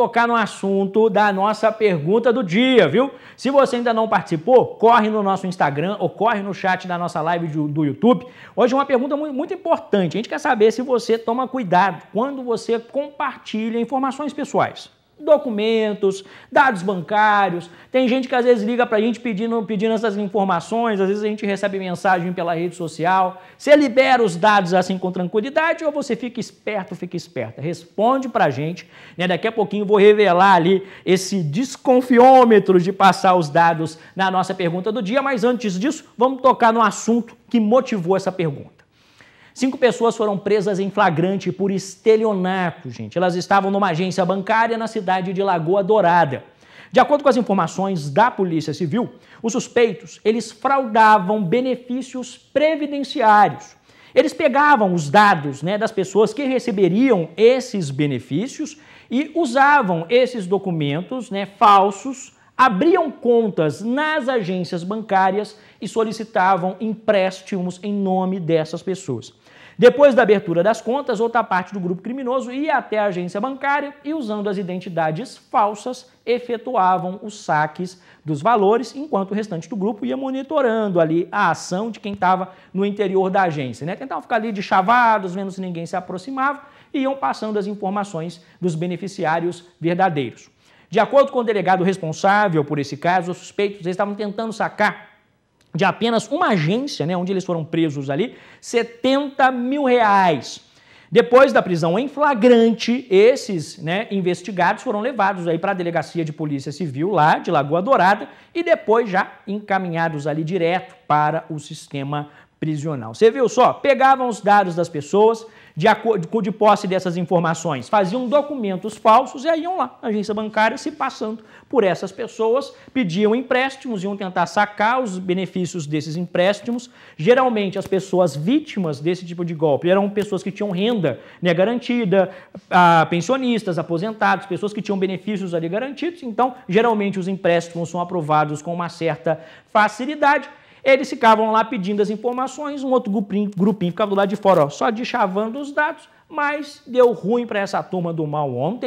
tocar no assunto da nossa pergunta do dia, viu? Se você ainda não participou, corre no nosso Instagram ou corre no chat da nossa live do YouTube. Hoje é uma pergunta muito importante. A gente quer saber se você toma cuidado quando você compartilha informações pessoais documentos, dados bancários. Tem gente que às vezes liga para a gente pedindo, pedindo essas informações, às vezes a gente recebe mensagem pela rede social. Você libera os dados assim com tranquilidade ou você fica esperto, fica esperta? Responde para a gente. Né? Daqui a pouquinho vou revelar ali esse desconfiômetro de passar os dados na nossa pergunta do dia, mas antes disso, vamos tocar no assunto que motivou essa pergunta. Cinco pessoas foram presas em flagrante por estelionato, gente. Elas estavam numa agência bancária na cidade de Lagoa Dourada. De acordo com as informações da Polícia Civil, os suspeitos, eles fraudavam benefícios previdenciários. Eles pegavam os dados né, das pessoas que receberiam esses benefícios e usavam esses documentos né, falsos abriam contas nas agências bancárias e solicitavam empréstimos em nome dessas pessoas. Depois da abertura das contas, outra parte do grupo criminoso ia até a agência bancária e, usando as identidades falsas, efetuavam os saques dos valores, enquanto o restante do grupo ia monitorando ali a ação de quem estava no interior da agência. Né? Tentavam ficar ali de chavados, vendo se ninguém se aproximava, e iam passando as informações dos beneficiários verdadeiros. De acordo com o delegado responsável por esse caso, os suspeitos estavam tentando sacar de apenas uma agência, né, onde eles foram presos ali, 70 mil reais. Depois da prisão em flagrante, esses né, investigados foram levados aí para a delegacia de polícia civil lá de Lagoa Dourada e depois já encaminhados ali direto para o sistema prisional. Você viu só? Pegavam os dados das pessoas, de, acordo, de posse dessas informações, faziam documentos falsos e aí iam lá, agência bancária, se passando por essas pessoas, pediam empréstimos, iam tentar sacar os benefícios desses empréstimos. Geralmente, as pessoas vítimas desse tipo de golpe eram pessoas que tinham renda né, garantida, pensionistas, aposentados, pessoas que tinham benefícios ali garantidos. Então, geralmente, os empréstimos são aprovados com uma certa facilidade eles ficavam lá pedindo as informações, um outro grupinho, grupinho ficava do lado de fora, ó, só de chavando os dados, mas deu ruim para essa turma do mal ontem.